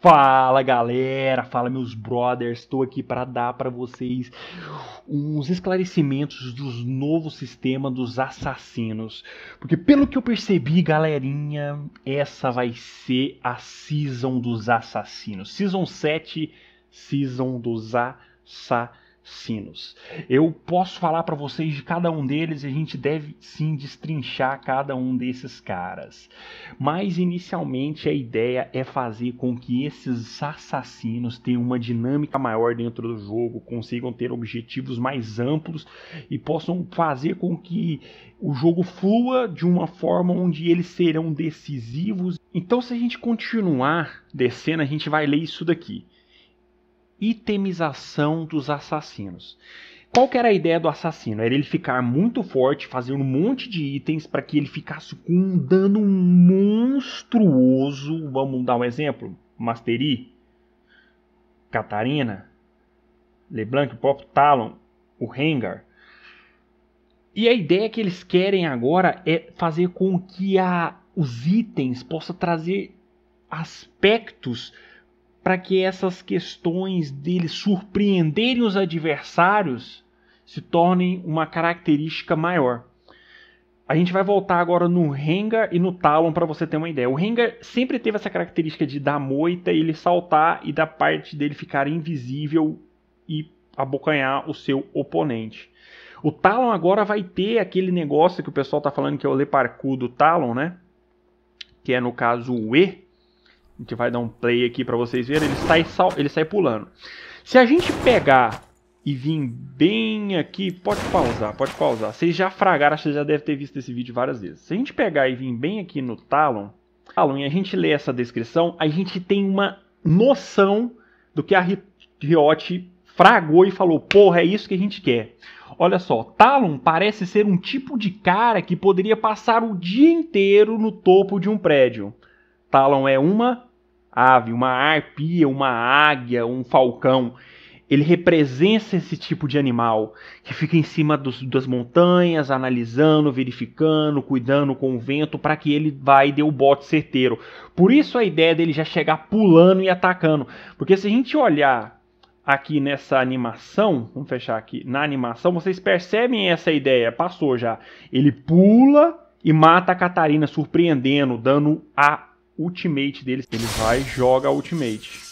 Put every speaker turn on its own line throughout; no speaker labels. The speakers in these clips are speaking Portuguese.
Fala galera, fala meus brothers, estou aqui para dar para vocês uns esclarecimentos dos novos sistemas dos assassinos. Porque pelo que eu percebi, galerinha, essa vai ser a Season dos Assassinos. Season 7, Season dos Assassinos sinos. Eu posso falar para vocês de cada um deles e a gente deve sim destrinchar cada um desses caras. Mas inicialmente a ideia é fazer com que esses assassinos tenham uma dinâmica maior dentro do jogo, consigam ter objetivos mais amplos e possam fazer com que o jogo flua de uma forma onde eles serão decisivos. Então se a gente continuar descendo, a gente vai ler isso daqui itemização dos assassinos. Qual era a ideia do assassino? Era ele ficar muito forte, fazer um monte de itens para que ele ficasse com um dano monstruoso. Vamos dar um exemplo: Mastery, Catarina, Leblanc, o próprio Talon, o Rengar. E a ideia que eles querem agora é fazer com que a, os itens possam trazer aspectos para que essas questões dele surpreenderem os adversários se tornem uma característica maior. A gente vai voltar agora no Rengar e no Talon para você ter uma ideia. O Rengar sempre teve essa característica de dar moita, ele saltar e da parte dele ficar invisível e abocanhar o seu oponente. O Talon agora vai ter aquele negócio que o pessoal está falando que é o Leparcu do Talon, né? Que é no caso o E, a gente vai dar um play aqui para vocês verem. Ele sai, sal... ele sai pulando. Se a gente pegar e vir bem aqui, pode pausar, pode pausar. Vocês já fragaram, vocês já devem ter visto esse vídeo várias vezes. Se a gente pegar e vir bem aqui no Talon, Talon e a gente lê essa descrição, a gente tem uma noção do que a Riot fragou e falou, porra, é isso que a gente quer. Olha só, Talon parece ser um tipo de cara que poderia passar o dia inteiro no topo de um prédio. Talon é uma ave, uma arpia, uma águia, um falcão. Ele representa esse tipo de animal que fica em cima dos, das montanhas, analisando, verificando, cuidando com o vento para que ele vá e dê o bote certeiro. Por isso a ideia dele já chegar pulando e atacando. Porque se a gente olhar aqui nessa animação, vamos fechar aqui, na animação, vocês percebem essa ideia, passou já. Ele pula e mata a Catarina, surpreendendo, dando a ultimate dele. Ele vai e joga a ultimate.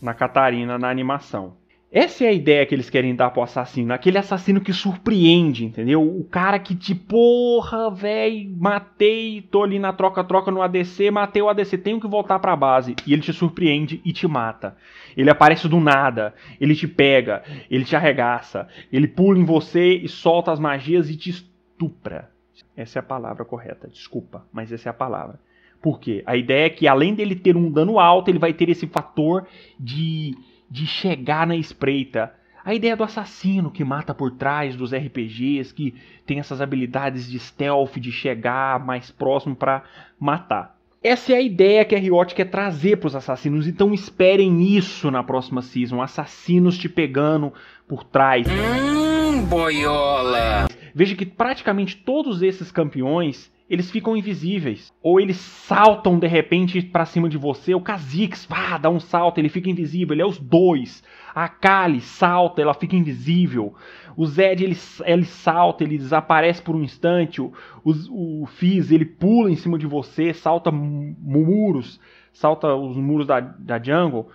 Na Catarina, na animação. Essa é a ideia que eles querem dar pro assassino. Aquele assassino que surpreende, entendeu? O cara que te porra, véi, matei, tô ali na troca-troca no ADC, matei o ADC, tenho que voltar pra base. E ele te surpreende e te mata. Ele aparece do nada, ele te pega, ele te arregaça, ele pula em você e solta as magias e te estupra. Essa é a palavra correta, desculpa, mas essa é a palavra. Por quê? A ideia é que além dele ter um dano alto, ele vai ter esse fator de, de chegar na espreita. A ideia do assassino que mata por trás dos RPGs, que tem essas habilidades de stealth, de chegar mais próximo para matar. Essa é a ideia que a Riot quer trazer para os assassinos, então esperem isso na próxima season, assassinos te pegando por trás. Hum, boiola! veja que praticamente todos esses campeões eles ficam invisíveis. Ou eles saltam de repente para cima de você. O Kha'Zix, vá, dá um salto, ele fica invisível. Ele é os dois. A Kali salta, ela fica invisível. O Zed, ele, ele salta, ele desaparece por um instante. O, o, o Fizz, ele pula em cima de você, salta muros, salta os muros da, da jungle.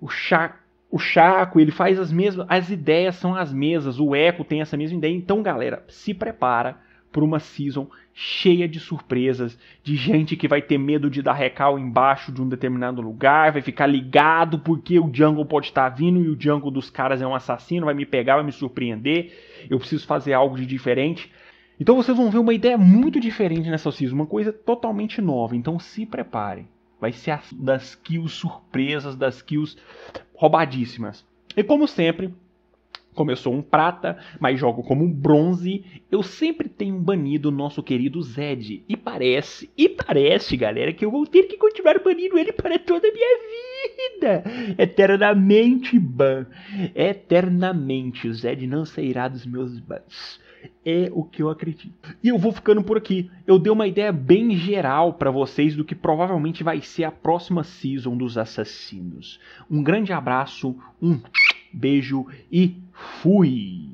O Shaq o Chaco, ele faz as mesmas, as ideias são as mesmas, o Echo tem essa mesma ideia. Então, galera, se prepara para uma season cheia de surpresas, de gente que vai ter medo de dar recal embaixo de um determinado lugar, vai ficar ligado porque o jungle pode estar tá vindo e o jungle dos caras é um assassino, vai me pegar, vai me surpreender. Eu preciso fazer algo de diferente. Então vocês vão ver uma ideia muito diferente nessa season, uma coisa totalmente nova. Então se preparem. Vai ser as, das kills surpresas, das kills roubadíssimas. E como sempre, começou um prata, mas jogo como um bronze. Eu sempre tenho banido o nosso querido Zed. E parece, e parece, galera, que eu vou ter que continuar banindo ele para toda a minha vida. Eternamente ban. Eternamente, o Zed não sairá dos meus bans é o que eu acredito. E eu vou ficando por aqui. Eu dei uma ideia bem geral para vocês do que provavelmente vai ser a próxima season dos assassinos. Um grande abraço, um beijo e fui!